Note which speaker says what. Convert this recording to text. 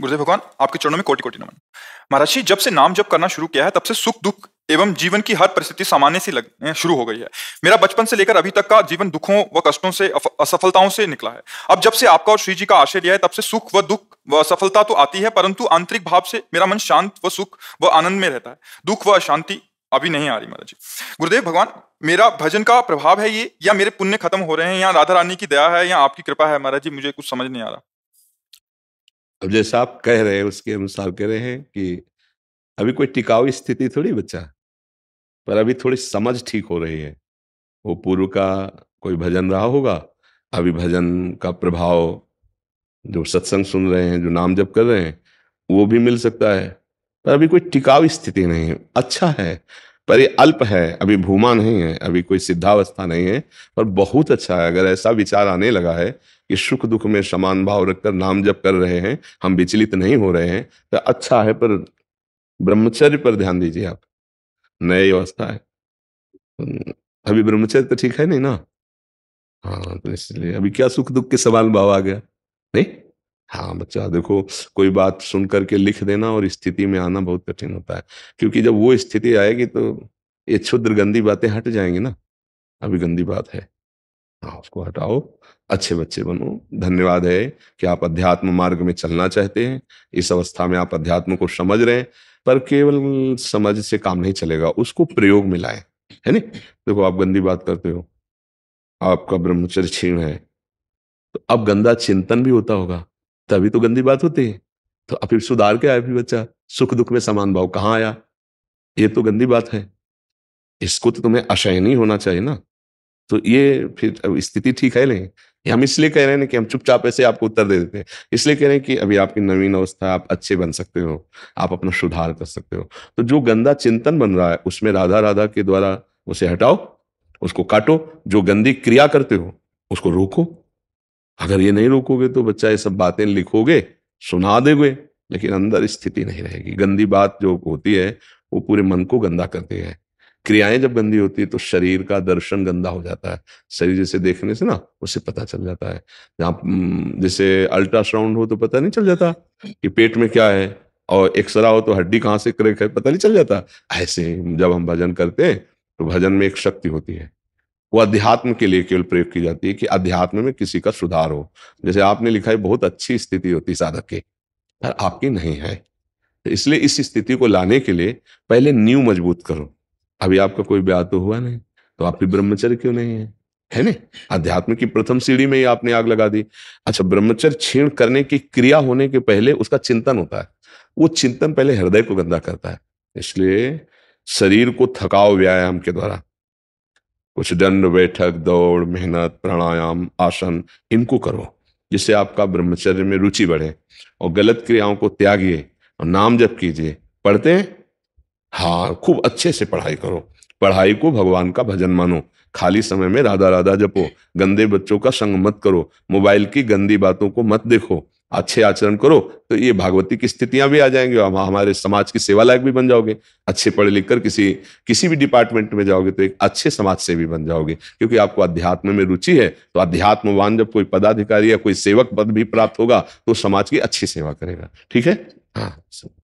Speaker 1: गुरुदेव भगवान आपके चरणों में कोटि कोटि नमन महाराज जी जब से नाम जप करना शुरू किया है तब से सुख दुख एवं जीवन की हर परिस्थिति सामान्य सी लग शुरू हो गई है मेरा बचपन से लेकर अभी तक का जीवन दुखों व कष्टों से असफलताओं से निकला है अब जब से आपका और श्री जी का आश्रय लिया है तब से सुख व दुख व असफलता तो आती है परंतु आंतरिक भाव से मेरा मन शांत व सुख व आनंद में रहता है दुख व अशांति अभी नहीं आ रही महाराज जी गुरुदेव भगवान मेरा भजन का प्रभाव है ये या मेरे पुण्य खत्म हो रहे हैं या राधा रानी की दया है या आपकी कृपा है महाराज जी मुझे कुछ समझ नहीं आ रहा
Speaker 2: अब जैसा आप कह रहे हैं उसके अनुसार कह रहे हैं कि अभी कोई टिकाऊ स्थिति थोड़ी बच्चा पर अभी थोड़ी समझ ठीक हो रही है वो पूर्व का कोई भजन रहा होगा अभी भजन का प्रभाव जो सत्संग सुन रहे हैं जो नाम जप कर रहे हैं वो भी मिल सकता है पर अभी कोई टिकाऊ स्थिति नहीं है अच्छा है पर ये अल्प है अभी भूमा नहीं है अभी कोई सिद्धावस्था नहीं है पर बहुत अच्छा है अगर ऐसा विचार आने लगा है कि सुख दुख में समान भाव रखकर नाम जप कर रहे हैं हम विचलित नहीं हो रहे हैं तो अच्छा है पर ब्रह्मचर्य पर ध्यान दीजिए आप नई अवस्था है हम्म, अभी ब्रह्मचर्य तो ठीक है नहीं ना हाँ तो इसलिए अभी क्या सुख दुख के समान भाव आ गया नहीं हाँ बच्चा देखो कोई बात सुन करके लिख देना और स्थिति में आना बहुत कठिन होता है क्योंकि जब वो स्थिति आएगी तो ये क्षुद्र गंदी बातें हट जाएंगी ना अभी गंदी बात है हाँ उसको हटाओ अच्छे बच्चे बनो धन्यवाद है कि आप अध्यात्म मार्ग में चलना चाहते हैं इस अवस्था में आप अध्यात्म को समझ रहे हैं पर केवल समझ से काम नहीं चलेगा उसको प्रयोग में लाए है ना देखो आप गंदी बात करते हो आपका ब्रह्मचर्य क्षीण है तो अब गंदा चिंतन भी होता होगा तभी तो गंदी बात होती है तो अभी सुधार के आया भी बच्चा सुख दुख में समान भाव कहाँ आया ये तो गंदी बात है इसको तो तुम्हें अशयनी होना चाहिए ना तो ये फिर स्थिति ठीक है नहीं हम इसलिए कह रहे हैं कि हम चुपचाप ऐसे आपको उत्तर दे देते हैं इसलिए कह रहे हैं कि अभी आपकी नवीन अवस्था आप अच्छे बन सकते हो आप अपना सुधार कर सकते हो तो जो गंदा चिंतन बन रहा है उसमें राधा राधा के द्वारा उसे हटाओ उसको काटो जो गंदी क्रिया करते हो उसको रोको अगर ये नहीं रोकोगे तो बच्चा ये सब बातें लिखोगे सुना दोगे लेकिन अंदर स्थिति नहीं रहेगी गंदी बात जो होती है वो पूरे मन को गंदा करती है क्रियाएं जब गंदी होती है तो शरीर का दर्शन गंदा हो जाता है शरीर जैसे देखने से ना उसे पता चल जाता है जहाँ हम्म, जैसे अल्ट्रासाउंड हो तो पता नहीं चल जाता कि पेट में क्या है और एक्सरा हो तो हड्डी कहाँ से क्रेक है पता नहीं चल जाता ऐसे जब हम भजन करते हैं तो भजन में एक शक्ति होती है वो अध्यात्म के लिए केवल प्रयोग की जाती है कि अध्यात्म में किसी का सुधार हो जैसे आपने लिखा है बहुत अच्छी स्थिति होती साधक की पर आपकी नहीं है तो इसलिए इस स्थिति को लाने के लिए पहले न्यू मजबूत करो अभी आपका कोई ब्याह तो हुआ नहीं तो आप भी ब्रह्मचर्य क्यों नहीं है है ना अध्यात्म की प्रथम सीढ़ी में ही आपने आग लगा दी अच्छा ब्रह्मचर्य छीण करने की क्रिया होने के पहले उसका चिंतन होता है वो चिंतन पहले हृदय को गंदा करता है इसलिए शरीर को थकाओ व्यायाम के द्वारा कुछ दंड बैठक दौड़ मेहनत प्राणायाम आसन इनको करो जिससे आपका ब्रह्मचर्य में रुचि बढ़े और गलत क्रियाओं को त्यागिए और नाम जप कीजिए पढ़ते हैं हाँ खूब अच्छे से पढ़ाई करो पढ़ाई को भगवान का भजन मानो खाली समय में राधा राधा जपो गंदे बच्चों का संग मत करो मोबाइल की गंदी बातों को मत देखो अच्छे आचरण करो तो ये भागवती की स्थितियां भी आ जाएंगे और हमारे समाज की सेवा लायक भी बन जाओगे अच्छे पढ़े लिख कर किसी किसी भी डिपार्टमेंट में जाओगे तो एक अच्छे समाज से भी बन जाओगे क्योंकि आपको अध्यात्म में रुचि है तो अध्यात्मवान जब कोई पदाधिकारी या कोई सेवक पद भी प्राप्त होगा तो समाज की अच्छी सेवा करेगा ठीक है हाँ